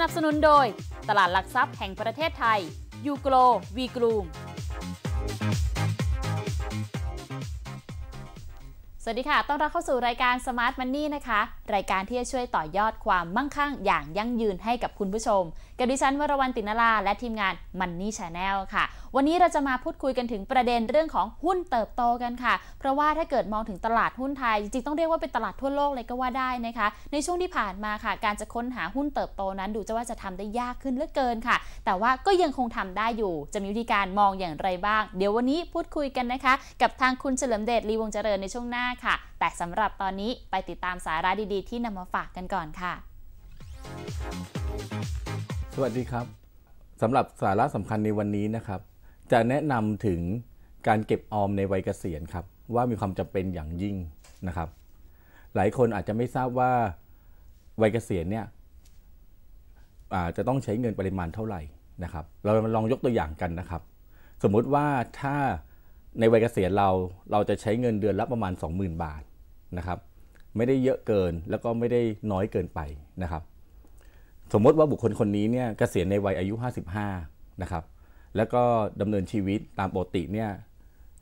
นับสนุนโดย ตลาดหลักทรัพย์แห่งประเทศไทย ยูโกลวีกลูมวัสดีค่ะ ต้อนรับเข้าสู่รายการ Smart Money นะคะ รายการที่จะช่วยต่อยอดความมั่งคั่ง อย่างยั่งยืนให้กับคุณผู้ชม กับดิฉันวรวรรณตินลาและทีมงาน Money Channel ค่ะ วันนี้เราจะมาพูดคุยกันถึงประเด็นเรื่องของหุ้นเติบโตกันค่ะ เพราะว่าถ้าเกิดมองถึงตลาดหุ้นไทยจริงๆ ต้องเรียกว่าเป็นตลาดทั่วโลกเลยก็ว่าได้นะคะ ในช่วงที่ผ่านมาค่ะ การจะค้นหาหุ้นเติบโตนั้น ดูจะว่าจะทำได้ยากขึ้นเหลือเกินค่ะ แต่ว่าก็ยังคงทำได้อยู่ จะมีวิธีการมองอย่างไรบ้าง เดี๋ยววันนี้พูดคุยกันนะคะกับทางคุณเฉลิมเดชลีวงเจริญในช่วงหน้าค่ะแต่สำหรับตอนนี้ไปติดตามสาระดีๆที่นำมาฝากกันก่อนค่ะ สวัสดีครับสำหรับสาระสำคัญในวันนี้นะครับ จะแนะนำถึงการเก็บออมในวัยเกษียณครับ ว่ามีความจำเป็นอย่างยิ่งนะครับ หลายคนอาจจะไม่ทราบว่าวัยเกษียณเนี่ยจะต้องใช้เงินปริมาณเท่าไหร่นะครับ เราลองยกตัวอย่างกันนะครับ สมมุติว่าถ้าในวัยเกษียณเราเราจะใช้เงินเดือนละประมาณ 20,000 บาทนะครับ ไม่ได้เยอะเกินแล้วก็ไม่ได้น้อยเกินไปนะครับ สมมติว่าบุคคลคนนี้เนี่ยเกษียณในวัยอายุ 55นะครับแล้วก็ดำเนินชีวิตตามปกติเนี่ย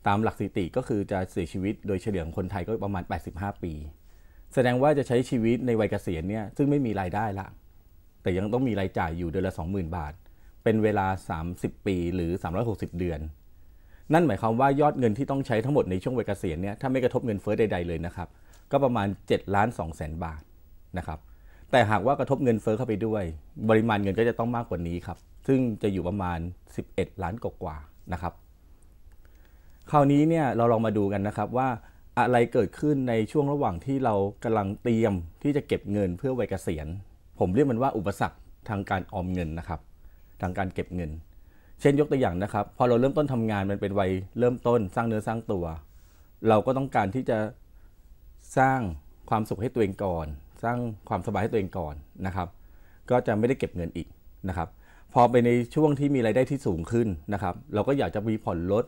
ตามหลักสถิติก็คือจะเสียชีวิตโดยเฉลี่ยของคนไทยก็ประมาณ85 ปี แสดงว่าจะใช้ชีวิตในวัยเกษียณเนี่ยซึ่งไม่มีรายได้ละแต่ยังต้องมีรายจ่ายอยู่เดือนละ20,000บาท เป็นเวลา 30 ปี หรือ 360 เดือนนั่นหมายความว่ายอดเงินที่ต้องใช้ทั้งหมด ในช่วงวัยเกษียณเนี่ยถ้าไม่กระทบเงินเฟ้อใดๆ เลยนะครับก็ประมาณ7ล้าน2แสนบาทนะครับแต่หากว่ากระทบเงินเฟ้อเข้าไปด้วยปริมาณเงินก็จะต้องมากกว่านี้ครับซึ่งจะอยู่ประมาณ 11 ล้านกว่ากว่านะครับ คราวนี้เนี่ยเราลองมาดูกันนะครับว่าอะไรเกิดขึ้นในช่วงระหว่างที่เรากำลังเตรียมที่จะเก็บเงินเพื่อวัยเกษียณผมเรียกมันว่าอุปสรรคทางการออมเงินนะครับทางการเก็บเงินเช่น ยกตัวอย่างนะครับ พอเราเริ่มต้นทำงานมันเป็นวัยเริ่มต้นสร้างเนื้อสร้างตัว เราก็ต้องการที่จะสร้างความสุขให้ตัวเองก่อน สร้างความสบายให้ตัวเองก่อนนะครับ ก็จะไม่ได้เก็บเงินอีกนะครับ พอไปในช่วงที่มีรายได้ที่สูงขึ้นนะครับ เราก็อยากจะมีผ่อนรถ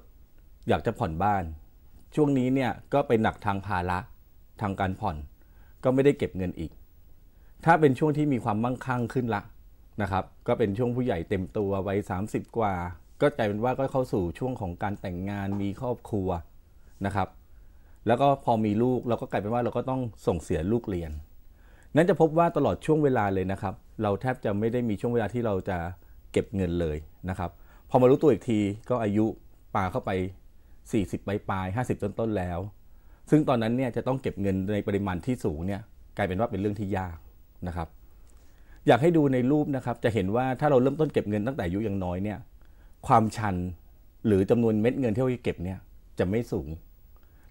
อยากจะผ่อนบ้าน ช่วงนี้เนี่ยก็ไปหนักทางภาระทางการผ่อน ก็ไม่ได้เก็บเงินอีก ถ้าเป็นช่วงที่มีความมั่งคั่งขึ้นละนะครับ ก็เป็นช่วงผู้ใหญ่เต็มตัววัย30 กว่า ก็กลายเป็นว่าก็เข้าสู่ช่วงของการแต่งงานมีครอบครัวนะครับ แล้วก็พอมีลูกเราก็กลายเป็นว่าเราก็ต้องส่งเสียลูกเรียน นั้นจะพบว่าตลอดช่วงเวลาเลยนะครับ เราแทบจะไม่ได้มีช่วงเวลาที่เราจะเก็บเงินเลยนะครับ พอมารู้ตัวอีกที ก็อายุป่าเข้าไป 40ปลายปลาย50ต้นต้นแล้ว ซึ่งตอนนั้นเนี่ยจะต้องเก็บเงินในปริมาณที่สูงเนี่ยกลายเป็นว่าเป็นเรื่องที่ยากนะครับอยากให้ดูในรูปนะครับจะเห็นว่าถ้าเราเริ่มต้นเก็บเงินตั้งแต่อายุยังน้อยเนี่ย ความชันหรือจำนวนเม็ดเงินที่เราเก็บเนี่ยจะไม่สูง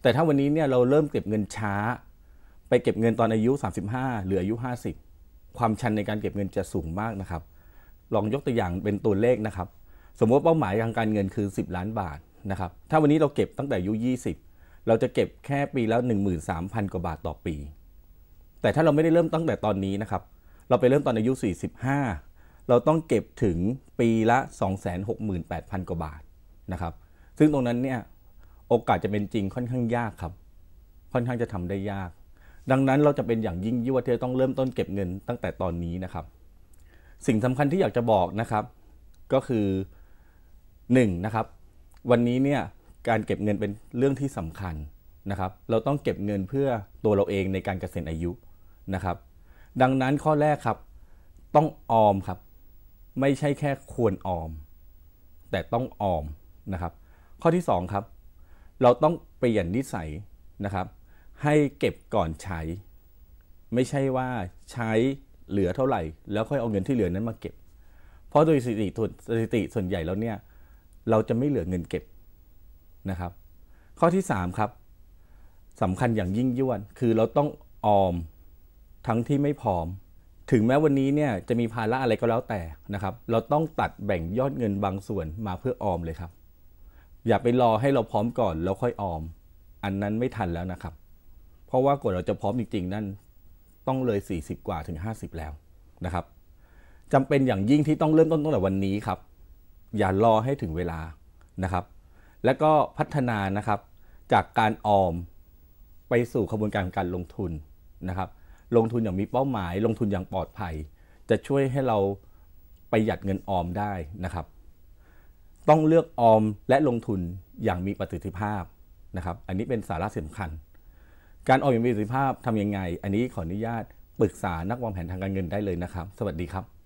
แต่ถ้าวันนี้เนี่ยเราเริ่มเก็บเงินช้า ไปเก็บเงินตอนอายุ 35หรืออายุ 50 ความชันในการเก็บเงินจะสูงมากนะครับ ลองยกตัวอย่างเป็นตัวเลขนะครับ สมมติเป้าหมายทางการเงินคือ 10 ล้านบาทนะครับ ถ้าวันนี้เราเก็บตั้งแต่อายุ 20 เราจะเก็บแค่ปีแล้ว13,000กว่าบาทต่อปี แต่ถ้าเราไม่ได้เริ่มตั้งแต่ตอนนี้นะครับเราไปเริ่มตอนอายุ 45 เราต้องเก็บถึงปีละ 268,000กว่าบาทนะครับ ซึ่งตรงนั้นเนี่ยโอกาสจะเป็นจริงค่อนข้างยากครับ ค่อนข้างจะทำได้ยาก ดังนั้นเราจะเป็นอย่างยิ่งยวาเธอต้องเริ่มต้นเก็บเงินตั้งแต่ตอนนี้นะครับ สิ่งสำคัญที่อยากจะบอกนะครับก็คือ1นนะครับวันนี้เนี่ยการเก็บเงินเป็นเรื่องที่สำคัญนะครับ เราต้องเก็บเงินเพื่อตัวเราเองในการเกษียณอายุนะครับดังนั้นข้อแรกครับต้องออมครับ ไม่ใช่แค่ควรออม แต่ต้องออมนะครับ ข้อที่ 2 ครับ เราต้องเปลี่ยนนิสัยนะครับ ให้เก็บก่อนใช้ ไม่ใช่ว่าใช้เหลือเท่าไหร่ แล้วค่อยเอาเงินที่เหลือนั้นมาเก็บ เพราะโดยสถิติสถิติส่วนใหญ่แล้วเนี่ยเราจะไม่เหลือเงินเก็บนะครับ ข้อที่ 3 ครับสำคัญอย่างยิ่งยวดคือเราต้องออมทั้งที่ไม่พร้อม ถึงแม้วันนี้เนี่ยจะมีภาระอะไรก็แล้วแต่ นะครับ เราต้องตัดแบ่งยอดเงินบางส่วนมาเพื่อ ออม เลยครับ อย่าไปรอให้เราพร้อมก่อนแล้วค่อยออม อันนั้นไม่ทันแล้วนะครับ เพราะว่ากว่าเราจะพร้อมจริงๆนั่นต้องเลย 40 กว่าถึง 50 แล้วนะครับจำเป็นอย่างยิ่งที่ต้องเริ่มต้นตั้งแต่วันนี้ครับ อย่ารอให้ถึงเวลานะครับ และก็พัฒนานะครับ จากการออมไปสู่ขบวนการการลงทุนนะครับลงทุนอย่างมีเป้าหมาย ลงทุนอย่างปลอดภัย จะช่วยให้เราประหยัดเงินออมได้นะครับ ต้องเลือกออมและลงทุนอย่างมีประสิทธิภาพนะครับ อันนี้เป็นสาระสำคัญ การออมอย่างมีประสิทธิภาพทำยังไง อันนี้ขออนุญาตปรึกษานักวางแผนทางการเงินได้เลยนะครับ สวัสดีครับ